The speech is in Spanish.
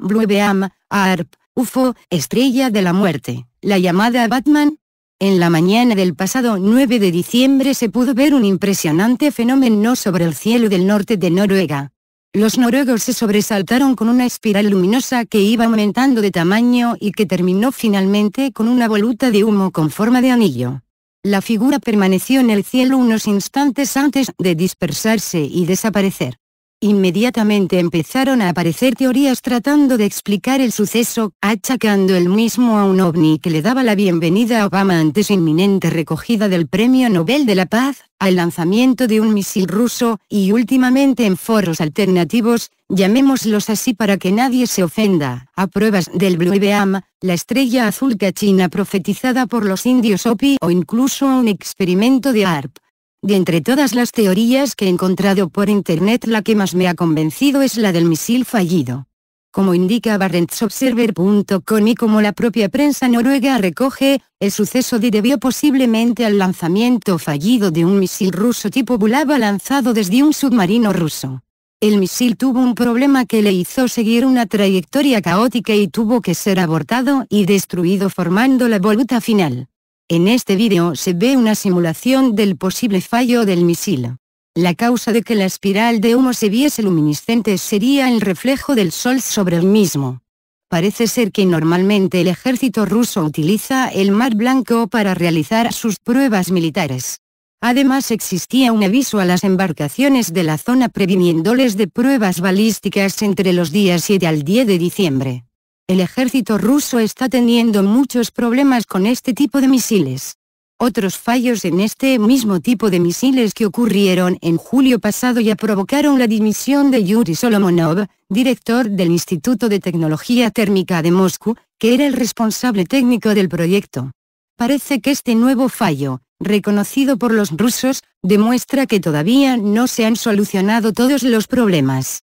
Bluebeam, ARP, UFO, Estrella de la Muerte, la llamada Batman. En la mañana del pasado 9 de diciembre se pudo ver un impresionante fenómeno sobre el cielo del norte de Noruega. Los noruegos se sobresaltaron con una espiral luminosa que iba aumentando de tamaño y que terminó finalmente con una voluta de humo con forma de anillo. La figura permaneció en el cielo unos instantes antes de dispersarse y desaparecer. Inmediatamente empezaron a aparecer teorías tratando de explicar el suceso, achacando el mismo a un ovni que le daba la bienvenida a Obama antes inminente recogida del Premio Nobel de la Paz, al lanzamiento de un misil ruso, y últimamente en foros alternativos, llamémoslos así para que nadie se ofenda, a pruebas del Blue Beam, la estrella azul cachina profetizada por los indios OPI o incluso a un experimento de ARP. De entre todas las teorías que he encontrado por internet la que más me ha convencido es la del misil fallido. Como indica BarentsObserver.com y como la propia prensa noruega recoge, el suceso de debió posiblemente al lanzamiento fallido de un misil ruso tipo Bulava lanzado desde un submarino ruso. El misil tuvo un problema que le hizo seguir una trayectoria caótica y tuvo que ser abortado y destruido formando la voluta final. En este vídeo se ve una simulación del posible fallo del misil. La causa de que la espiral de humo se viese luminiscente sería el reflejo del sol sobre el mismo. Parece ser que normalmente el ejército ruso utiliza el mar blanco para realizar sus pruebas militares. Además existía un aviso a las embarcaciones de la zona previniéndoles de pruebas balísticas entre los días 7 al 10 de diciembre el ejército ruso está teniendo muchos problemas con este tipo de misiles. Otros fallos en este mismo tipo de misiles que ocurrieron en julio pasado ya provocaron la dimisión de Yuri Solomonov, director del Instituto de Tecnología Térmica de Moscú, que era el responsable técnico del proyecto. Parece que este nuevo fallo, reconocido por los rusos, demuestra que todavía no se han solucionado todos los problemas.